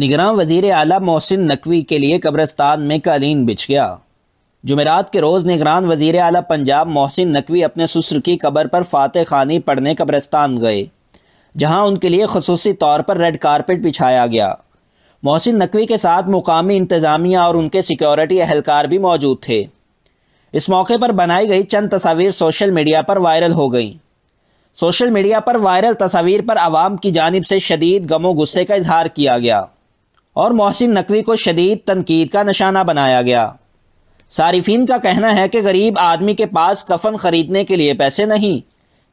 निगरान वजीर अला मोहसिन नकवी के लिए कब्रस्तान में कालीन बिछ गया जुमेरात के रोज़ निगरान वजीर अला पंजाब मोहसिन नकवी अपने ससुर की कबर पर फातह खानी पढ़ने कब्रस्तान गए जहाँ उनके लिए खसूसी तौर पर रेड कारपेट बिछाया गया मोहसिन नकवी के साथ मुकामी इंतज़ामिया और उनके सिक्योरिटी अहलकार भी मौजूद थे इस मौके पर बनाई गई चंद तस्वीर सोशल मीडिया पर वायरल हो गई सोशल मीडिया पर वायरल तस्वीर पर आवाम की जानब से शदीद गमो गुस्से का इजहार किया गया और मोहसिन नकवी को शदीद तनकीद का निशाना बनाया गया सारिफिन का कहना है कि गरीब आदमी के पास कफन ख़रीदने के लिए पैसे नहीं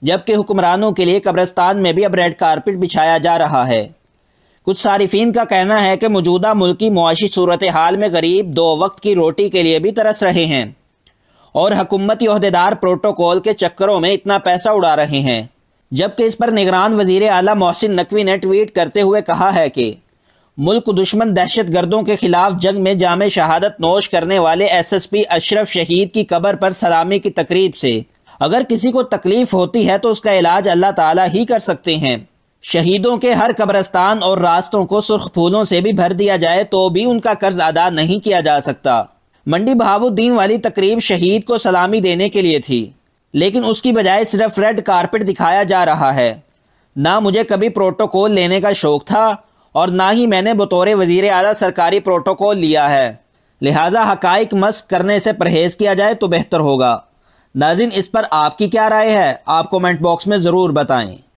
जबकि हुक्मरानों के लिए कब्रस्तान में भी अब रेड कारपेट बिछाया जा रहा है कुछ सारिफिन का कहना है कि मौजूदा मुल्की मुआशी सूरत हाल में गरीब दो वक्त की रोटी के लिए भी तरस रहे हैं और हकूमती अहदेदार प्रोटोकॉल के चक्करों में इतना पैसा उड़ा रहे हैं जबकि इस पर निगरान वजीर अला मोहसिन नकवी ने ट्वीट करते हुए कहा है कि मुल्क दुश्मन दहशत गर्दों के खिलाफ जंग में जाम शहादत नोश करने वाले एस एस पी अशरफ शहीद की कबर पर सलामी की तकरीब से अगर किसी को तकलीफ होती है तो उसका इलाज अल्लाह ताला ही कर सकते हैं शहीदों के हर कब्रस्तान और रास्तों को सुर्ख फूलों से भी भर दिया जाए तो भी उनका कर्ज अदा नहीं किया जा सकता मंडी बहावुद्दीन वाली तकरीब शहीद को सलामी देने के लिए थी लेकिन उसकी बजाय सिर्फ रेड कारपेट दिखाया जा रहा है ना मुझे कभी प्रोटोकॉल लेने का शौक था और ना ही मैंने बतौर वजीर अली सरकारी प्रोटोकॉल लिया है लिहाजा हकाइक मस्क करने से परहेज़ किया जाए तो बेहतर होगा नाजिन इस पर आपकी क्या राय है आप कमेंट बॉक्स में ज़रूर बताएं